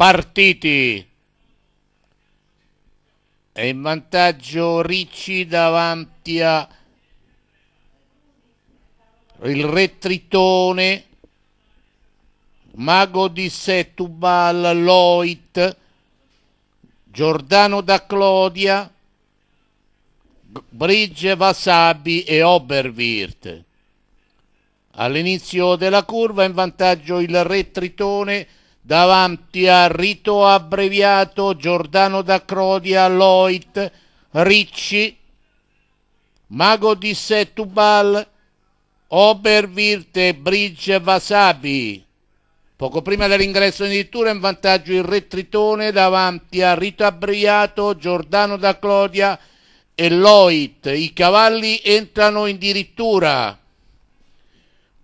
partiti. È in vantaggio Ricci davanti a il Re Tritone, Mago di Setubal, Loit, Giordano da Clodia, Brigge Vasabi e Oberwirt. All'inizio della curva in vantaggio il Re Tritone davanti a rito abbreviato Giordano da d'Acrodia, Lloyd, Ricci, Mago di Setubal, Obervirte, Bridge, Vasabi. Poco prima dell'ingresso in dirittura in vantaggio il Re Tritone davanti a Rito Abbreviato, Giordano da Clodia e Lloyd. I cavalli entrano in dirittura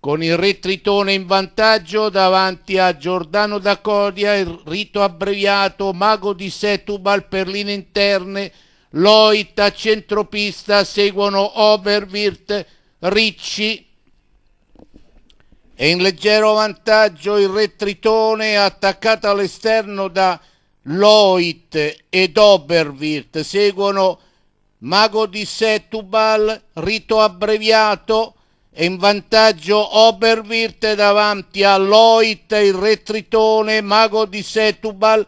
con il Re Tritone in vantaggio davanti a Giordano da Codia, il rito abbreviato, Mago di Setubal per linee interne, Loit a centropista, seguono Oberwirt, Ricci e in leggero vantaggio il Re Tritone attaccato all'esterno da Loit ed Oberwirt, seguono Mago di Setubal, rito abbreviato, è in vantaggio Oberwirt davanti a Loit, il re Tritone, mago di Setubal,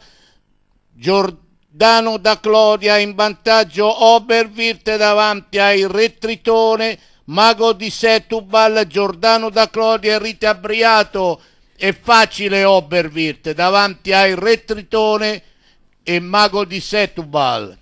Giordano da Clodia, in vantaggio Oberwirt davanti al re Tritone, mago di Setubal, Giordano da Clodia e Rita Briato, è facile Oberwirt davanti al re Tritone e mago di Setubal.